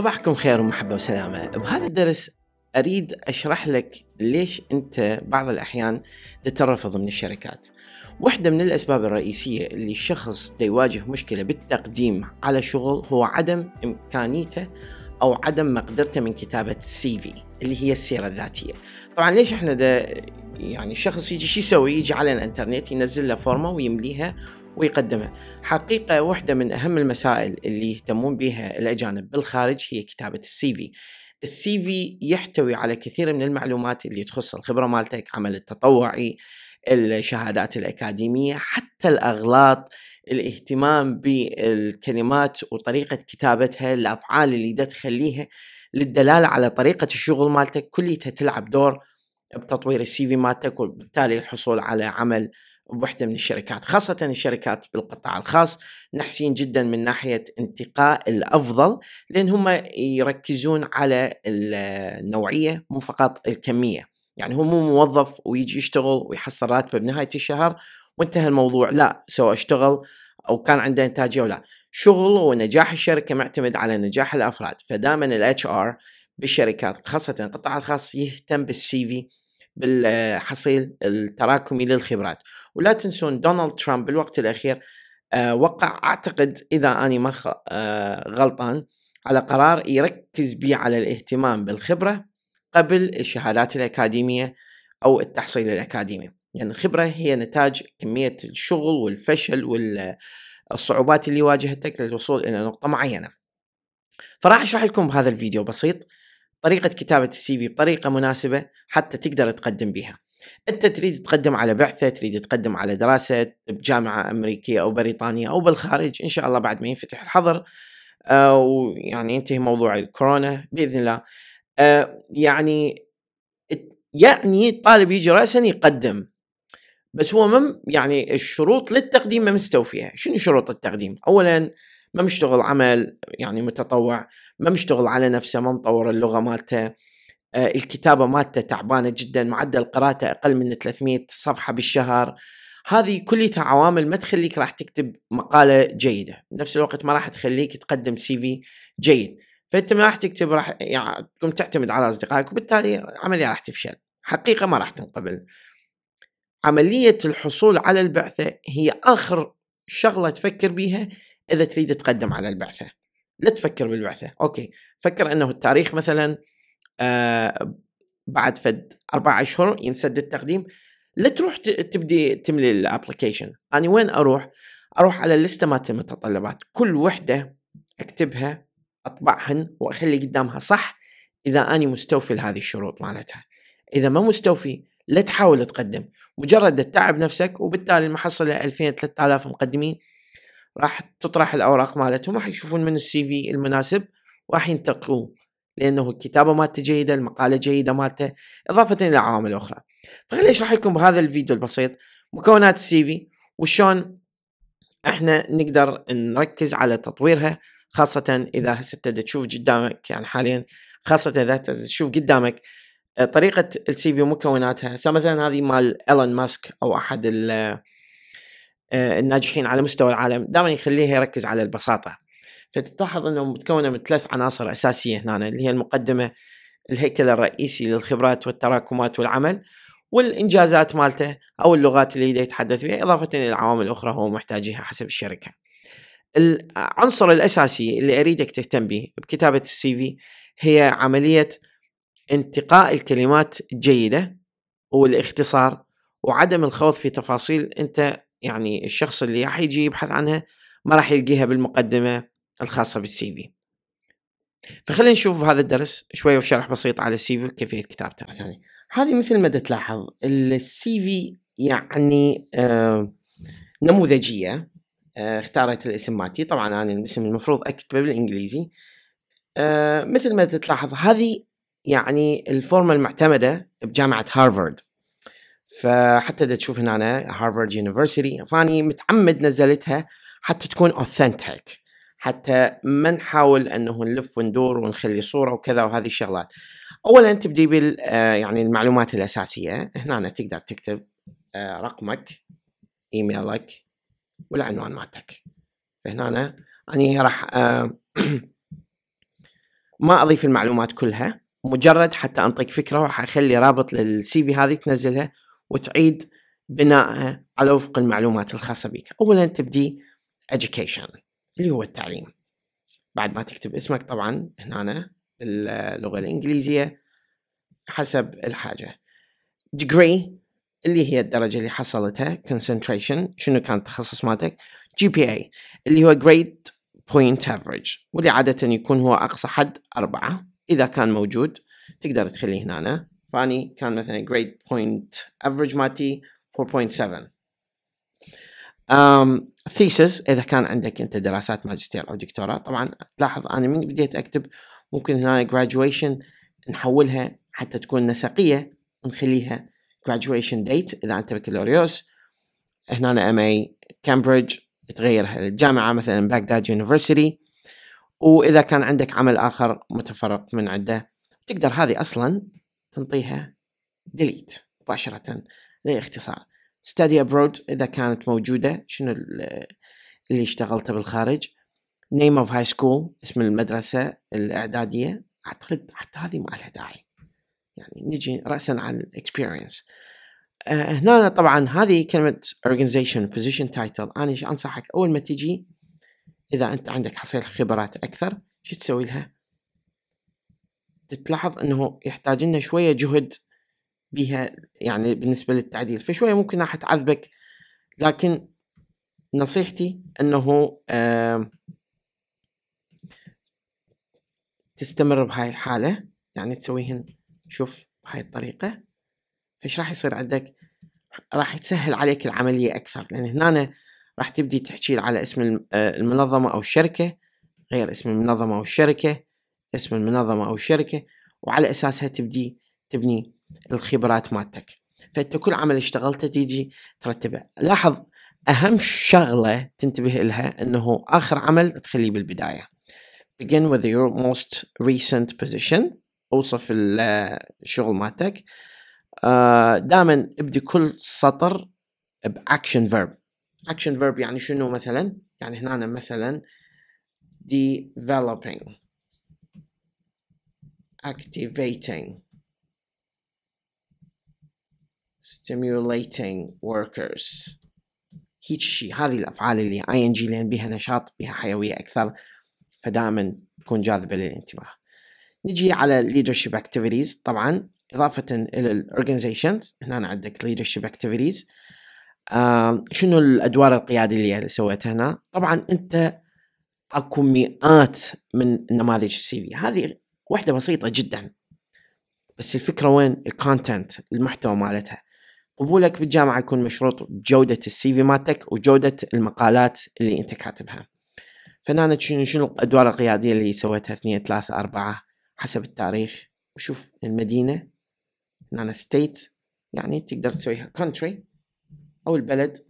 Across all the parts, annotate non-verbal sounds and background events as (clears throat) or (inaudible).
صباحكم خير ومحبة وسلامة بهذا الدرس أريد أشرح لك ليش أنت بعض الأحيان تترفض من الشركات واحدة من الأسباب الرئيسية اللي الشخص يواجه مشكلة بالتقديم على شغل هو عدم إمكانيته أو عدم مقدرته من كتابة السي في اللي هي السيرة الذاتية طبعا ليش احنا ده يعني الشخص يجي شو يسوي يجي على الانترنت ينزل له فورمه ويمليها ويقدمها حقيقة واحدة من أهم المسائل اللي يهتمون بها الأجانب بالخارج هي كتابة السي في السي في يحتوي على كثير من المعلومات اللي تخص الخبرة مالتك عمل التطوعي الشهادات الأكاديمية حتى الأغلاط الاهتمام بالكلمات وطريقة كتابتها الأفعال اللي تخليها للدلالة على طريقة الشغل مالتك كليتها تلعب دور بتطوير السي في مالتك وبالتالي الحصول على عمل بوحده من الشركات خاصه الشركات بالقطاع الخاص نحسين جدا من ناحيه انتقاء الافضل لان هم يركزون على النوعيه مو فقط الكميه يعني هو مو موظف ويجي يشتغل ويحصل راتبه بنهايه الشهر وانتهى الموضوع لا سواء اشتغل او كان عنده انتاجيه ولا شغل ونجاح الشركه معتمد على نجاح الافراد فدائما الاتش ار بالشركات خاصه القطاع الخاص يهتم بالسي في بالحصيل التراكمي للخبرات ولا تنسون دونالد ترامب بالوقت الأخير آه، وقع أعتقد إذا أنا ما آه، غلطان على قرار يركز به على الاهتمام بالخبرة قبل الشهادات الأكاديمية أو التحصيل الأكاديمي لأن يعني الخبرة هي نتاج كمية الشغل والفشل والصعوبات اللي واجهتك للوصول إلى نقطة معينة فراح أشرح لكم بهذا الفيديو بسيط طريقة كتابة السي في بطريقة مناسبة حتى تقدر تقدم بها انت تريد تقدم على بعثة تريد تقدم على دراسة بجامعة امريكية او بريطانية او بالخارج ان شاء الله بعد ما ينفتح الحظر آه، ويعني ينتهي موضوع الكورونا باذن الله آه، يعني يعني الطالب يجي راسا يقدم بس هو مم يعني الشروط للتقديم ما مستوفيها شنو شروط التقديم اولا ما مشتغل عمل يعني متطوع ما مشتغل على نفسه ما مطور اللغه مالته آه، الكتابه مالته تعبانه جدا معدل قراءته اقل من 300 صفحه بالشهر هذه كلها عوامل ما تخليك راح تكتب مقاله جيده بنفس الوقت ما راح تخليك تقدم سي في جيد فانت ما راح تكتب راح يعني تقوم تعتمد على اصدقائك وبالتالي العمليه راح تفشل حقيقه ما راح تنقبل عمليه الحصول على البعثه هي اخر شغله تفكر بيها اذا تريد تقدم على البعثه لا تفكر بالبعثه اوكي فكر انه التاريخ مثلا آه بعد فد اربع اشهر ينسد التقديم لا تروح تبدي تملي الابلكيشن انا وين اروح اروح على الليسته مالت المتطلبات كل وحده اكتبها اطبعهن واخلي قدامها صح اذا اني مستوفي لهذه الشروط مالتها اذا ما مستوفي لا تحاول تقدم مجرد تتعب نفسك وبالتالي المحصله 2000 3000 مقدمين راح تطرح الأوراق مالتهم راح يشوفون من السي في المناسب وراح ينتقوه لأنه الكتابة مالته جيدة المقالة جيدة مالته إضافة إلى عوامل أخرى فخلي أشرح لكم بهذا الفيديو البسيط مكونات السي في وشون احنا نقدر نركز على تطويرها خاصة إذا هسه تشوف قدامك يعني حاليا خاصة إذا تشوف قدامك طريقة السي في ومكوناتها هسه مثلا هذه مال إيلون ماسك أو أحد آه، الناجحين على مستوى العالم دائما يخليها يركز على البساطه فتلاحظ انه متكونه من ثلاث عناصر اساسيه هنا اللي هي المقدمه الهيكل الرئيسي للخبرات والتراكمات والعمل والانجازات مالته او اللغات اللي يقدر يتحدث بها اضافه الى العوامل الاخرى هو محتاجها حسب الشركه. العنصر الاساسي اللي اريدك تهتم به بكتابه السي في هي عمليه انتقاء الكلمات الجيده والاختصار وعدم الخوض في تفاصيل انت يعني الشخص اللي راح يجي يبحث عنها ما راح يلقيها بالمقدمة الخاصة بالسي في فخلينا نشوف بهذا الدرس شوية وشرح بسيط على السي في وكيفية كتابته مثلا هذه مثل ما تلاحظ السي في يعني آه نموذجية آه اختارت الاسم مالتي طبعا انا الاسم المفروض اكتبه بالانجليزي آه مثل ما تلاحظ هذه يعني الفورمة المعتمدة بجامعة هارفارد فحتى اذا تشوف هنا أنا هارفارد يونيفرسيتي فاني متعمد نزلتها حتى تكون اوثنتيك حتى ما نحاول انه نلف وندور ونخلي صوره وكذا وهذه الشغلات اولا تبدي بال آه، يعني المعلومات الاساسيه هنا تقدر تكتب آه، رقمك ايميلك والعنوان مالتك فهنا أنا, أنا راح آه، (clears throat) ما اضيف المعلومات كلها مجرد حتى انطيك فكره وحخلي رابط للسي في هذه تنزلها وتعيد بنائها على وفق المعلومات الخاصة بك أولا تبدي education اللي هو التعليم بعد ما تكتب اسمك طبعا هنا اللغة الإنجليزية حسب الحاجة degree اللي هي الدرجة اللي حصلتها concentration شنو كان التخصص مالتك GPA اللي هو grade point average واللي عادة يكون هو أقصى حد أربعة إذا كان موجود تقدر تخليه هنا فاني كان مثلا جريد بوينت افريج مالتي 4.7 um, thesis اذا كان عندك انت دراسات ماجستير او دكتوراه طبعا تلاحظ انا من بديت اكتب ممكن هنا graduation نحولها حتى تكون نسقيه نخليها graduation date اذا انت بكالوريوس هنا ام اي كامبريدج تغيرها للجامعه مثلا بغداد يونيفرسيتي واذا كان عندك عمل اخر متفرق من عده تقدر هذه اصلا تنطيها ديليت مباشرة للاختصار ستادي ابرود اذا كانت موجودة شنو اللي اشتغلته بالخارج نيم اوف هاي سكول اسم المدرسة الاعدادية اعتقد حتى هذه ما لها داعي يعني نجي راسا على الاكسبيرينس آه، هنا طبعا هذه كلمة organization position title انا انصحك اول ما تجي اذا انت عندك حصيل خبرات اكثر شو تسوي لها؟ تلاحظ انه يحتاج لنا شويه جهد بها يعني بالنسبه للتعديل فشويه ممكن راح تعذبك لكن نصيحتي انه تستمر بهاي الحاله يعني تسويهن شوف بهاي الطريقه فش راح يصير عندك راح تسهل عليك العمليه اكثر لان هنا راح تبدي تحكي على اسم آه، المنظمه او الشركه غير اسم المنظمه او الشركه اسم المنظمة أو الشركة وعلى أساسها تبدي تبني الخبرات مالتك فأنت كل عمل اشتغلته تيجي ترتبه لاحظ أهم شغلة تنتبه لها أنه آخر عمل تخليه بالبداية begin with your most recent position أوصف الشغل مالتك آه، دائما ابدي كل سطر بأكشن فيرب أكشن فيرب يعني شنو مثلا يعني هنا مثلا developing activating, stimulating workers هيج شيء هذه الأفعال اللي اي ان جي لأن بها نشاط بها حيوية أكثر فدائما تكون جاذبة للانتباه نجي على leadership activities طبعا إضافة إلى ال organizations هنا عندك leadership activities آه شنو الأدوار القيادية اللي سويتها هنا طبعا أنت اكو مئات من نماذج السي في هذه واحدة بسيطة جدا بس الفكرة وين الكونتنت المحتوى مالتها قبولك بالجامعة يكون مشروط بجودة السي في مالتك وجودة المقالات اللي انت كاتبها فنانة شنو شنو الادوار القيادية اللي سويتها اثنين ثلاثة اربعة حسب التاريخ وشوف المدينة هنا ستيت يعني تقدر تسويها كونتري او البلد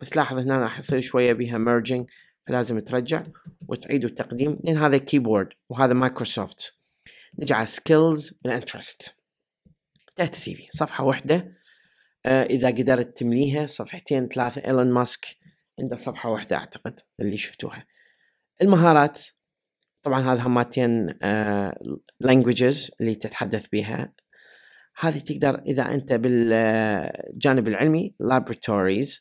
بس لاحظ هنا راح يصير شوية بيها ميرجينج فلازم ترجع وتعيد التقديم لان هذا كيبورد وهذا مايكروسوفت نجي على سكيلز والانترست تحت سي في صفحه واحده آه، اذا قدرت تمليها صفحتين ثلاثه ايلون ماسك عنده صفحه واحده اعتقد اللي شفتوها المهارات طبعا هذا هماتين لانجويجز آه، اللي تتحدث بها هذه تقدر اذا انت بالجانب العلمي لابراتوريز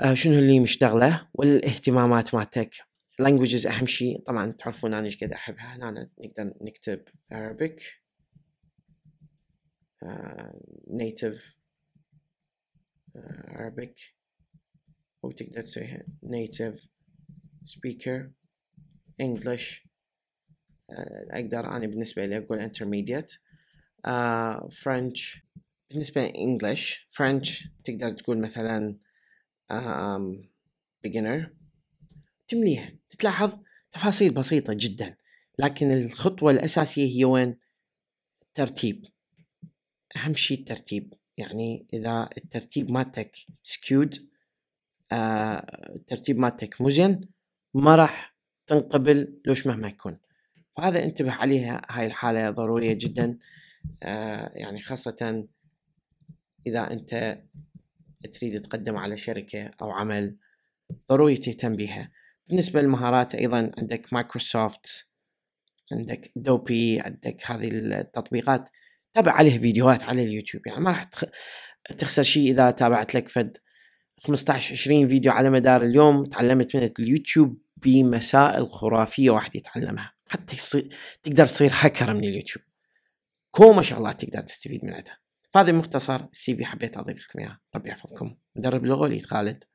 آه، شنو اللي مشتغله والاهتمامات مالتك languages اهم شيء طبعا تعرفون انا ايش قد احبها هنا نقدر نكتب Arabic uh, native uh, Arabic وتقدر تسويها native speaker English uh, اقدر انا بالنسبة لي اقول intermediate uh, French بالنسبة English French تقدر تقول مثلا um, beginner تمليها تلاحظ تفاصيل بسيطة جدا لكن الخطوة الأساسية هي وين الترتيب أهم شيء الترتيب يعني إذا الترتيب مالتك سكيود آه الترتيب مالتك مو زين ما راح تنقبل لوش مهما يكون فهذا انتبه عليها هاي الحالة ضرورية جدا آه يعني خاصة إذا أنت تريد تقدم على شركة أو عمل ضروري تهتم بها بالنسبة للمهارات أيضا عندك مايكروسوفت عندك دوبي عندك هذه التطبيقات تابع عليه فيديوهات على اليوتيوب يعني ما راح تخسر شيء إذا تابعت لك فد 15 20 فيديو على مدار اليوم تعلمت من اليوتيوب بمسائل خرافية واحد يتعلمها حتى تقدر تصير هاكر من اليوتيوب كو ما شاء الله تقدر تستفيد منها فهذا مختصر السي في حبيت اضيف لكم اياه ربي يحفظكم مدرب لغه خالد